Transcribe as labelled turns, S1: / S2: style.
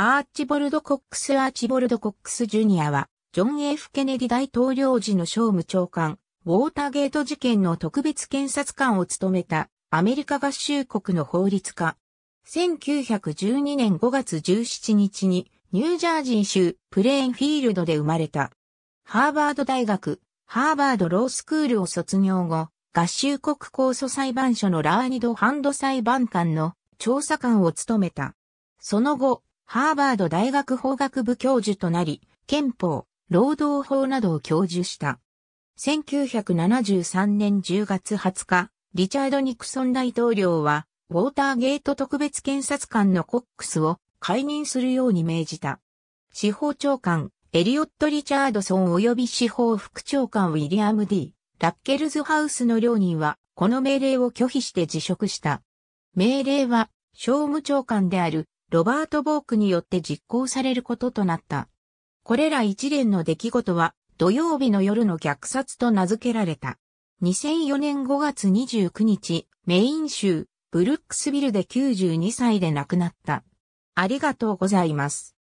S1: アーチボルド・コックス・アーチボルド・コックス・ジュニアは、ジョン・ F・ ケネディ大統領時の商務長官、ウォーターゲート事件の特別検察官を務めた、アメリカ合衆国の法律家。1912年5月17日に、ニュージャージー州プレーンフィールドで生まれた。ハーバード大学、ハーバードロースクールを卒業後、合衆国控訴裁判所のラーニド・ハンド裁判官の調査官を務めた。その後、ハーバード大学法学部教授となり、憲法、労働法などを教授した。1973年10月20日、リチャード・ニクソン大統領は、ウォーターゲート特別検察官のコックスを解任するように命じた。司法長官、エリオット・リチャードソン及び司法副長官ウィリアム・ D・ ラッケルズハウスの両人は、この命令を拒否して辞職した。命令は、商務長官であるロバート・ボークによって実行されることとなった。これら一連の出来事は土曜日の夜の虐殺と名付けられた。2004年5月29日、メイン州、ブルックスビルで92歳で亡くなった。あり
S2: がとうございます。